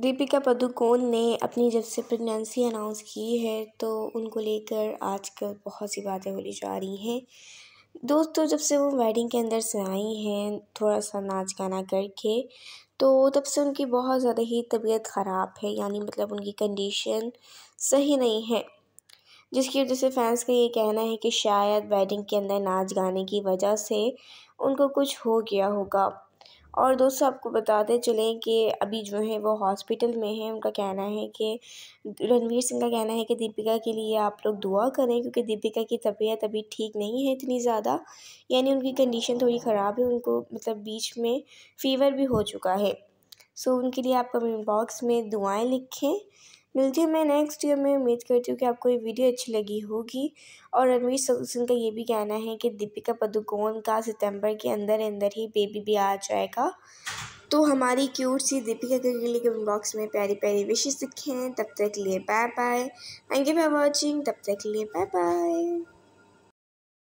दीपिका पदुकोण ने अपनी जब से प्रेगनेंसी अनाउंस की है तो उनको लेकर आजकल बहुत सी बातें बोली जा रही हैं दोस्तों जब से वो वेडिंग के अंदर से आई हैं थोड़ा सा नाच गाना करके तो तब से उनकी बहुत ज़्यादा ही तबीयत ख़राब है यानी मतलब उनकी कंडीशन सही नहीं है जिसकी वजह से फैंस का ये कहना है कि शायद वेडिंग के अंदर नाच गाने की वजह से उनको कुछ हो गया होगा और दोस्तों आपको बताते चलें कि अभी जो है वो हॉस्पिटल में है उनका कहना है कि रणवीर सिंह का कहना है कि दीपिका के लिए आप लोग दुआ करें क्योंकि दीपिका की तबीयत अभी ठीक नहीं है इतनी ज़्यादा यानी उनकी कंडीशन थोड़ी ख़राब है उनको मतलब बीच में फ़ीवर भी हो चुका है सो उनके लिए आप कमेंट बॉक्स में दुआएँ लिखें मिलती हूँ मैं नेक्स्ट ईयर में उम्मीद करती हूँ कि आपको ये वीडियो अच्छी लगी होगी और रणवीर सिंह का ये भी कहना है कि दीपिका पदुकोण का सितंबर के अंदर अंदर ही बेबी भी आ जाएगा तो हमारी क्यूट सी दीपिका के लिए कमेंट बॉक्स में प्यारी प्यारी विशेष हैं तब तक लिए bye bye thank you for watching तब तक लिए बाय बाय